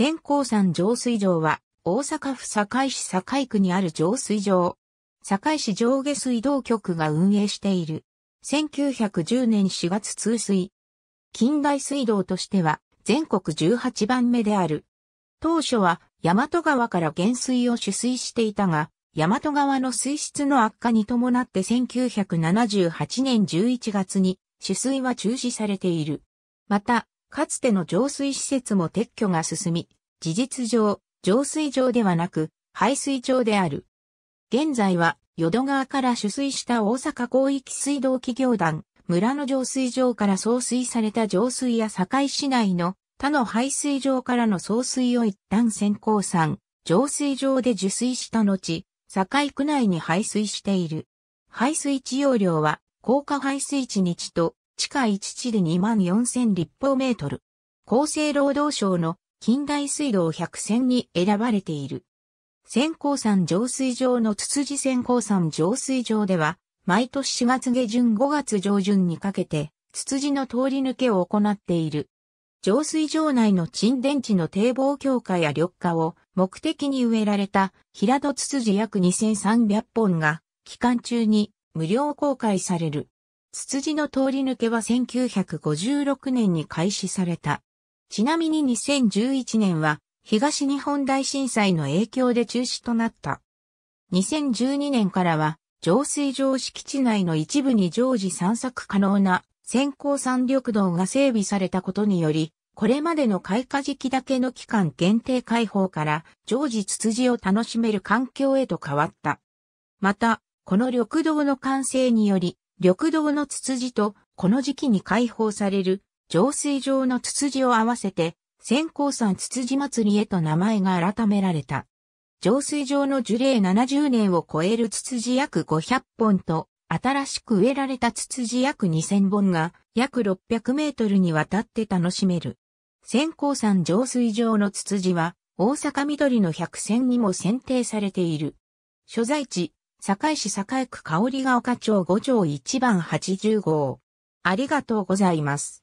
千光山浄水場は、大阪府堺市堺区にある浄水場。堺市上下水道局が運営している。1910年4月通水。近代水道としては、全国18番目である。当初は、大和川から減水を取水していたが、大和川の水質の悪化に伴って1978年11月に取水は中止されている。また、かつての浄水施設も撤去が進み、事実上、浄水場ではなく、排水場である。現在は、淀川から取水した大阪広域水道企業団、村の浄水場から送水された浄水や堺市内の他の排水場からの送水を一旦先行産、浄水場で受水した後、堺区内に排水している。排水地容量は、高架排水地日と地下1地で24,000立方メートル。厚生労働省の近代水道100選に選ばれている。先行山浄水場の筒子先行山浄水場では、毎年4月下旬5月上旬にかけて、ツツジの通り抜けを行っている。浄水場内の沈殿地の堤防強化や緑化を目的に植えられた平戸ツツジ約2300本が期間中に無料公開される。ツツジの通り抜けは1956年に開始された。ちなみに2011年は東日本大震災の影響で中止となった。2012年からは浄水場敷地内の一部に常時散策可能な先行山緑道が整備されたことにより、これまでの開花時期だけの期間限定開放から常時ツツジを楽しめる環境へと変わった。また、この緑道の完成により、緑道のツツジと、この時期に解放される、浄水場のツツジを合わせて、先行山ツツジ祭りへと名前が改められた。浄水場の樹齢70年を超えるツツジ約500本と、新しく植えられたツツジ約2000本が約600メートルにわたって楽しめる。先行山浄水場のツツジは大阪緑の百選にも選定されている。所在地堺市堺区香里ヶ丘町5条1番80号。ありがとうございます。